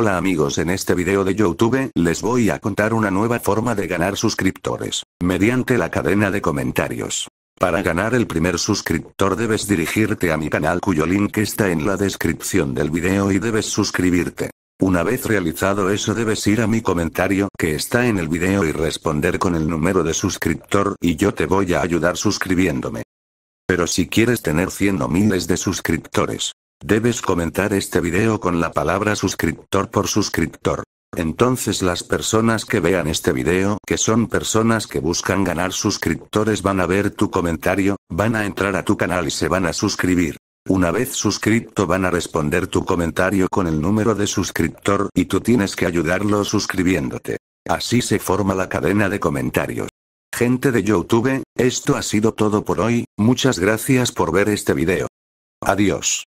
Hola amigos en este video de Youtube les voy a contar una nueva forma de ganar suscriptores, mediante la cadena de comentarios. Para ganar el primer suscriptor debes dirigirte a mi canal cuyo link está en la descripción del video y debes suscribirte. Una vez realizado eso debes ir a mi comentario que está en el video y responder con el número de suscriptor y yo te voy a ayudar suscribiéndome. Pero si quieres tener 100 o miles de suscriptores, Debes comentar este video con la palabra suscriptor por suscriptor. Entonces las personas que vean este video, que son personas que buscan ganar suscriptores van a ver tu comentario, van a entrar a tu canal y se van a suscribir. Una vez suscrito, van a responder tu comentario con el número de suscriptor y tú tienes que ayudarlo suscribiéndote. Así se forma la cadena de comentarios. Gente de YouTube, esto ha sido todo por hoy, muchas gracias por ver este video. Adiós.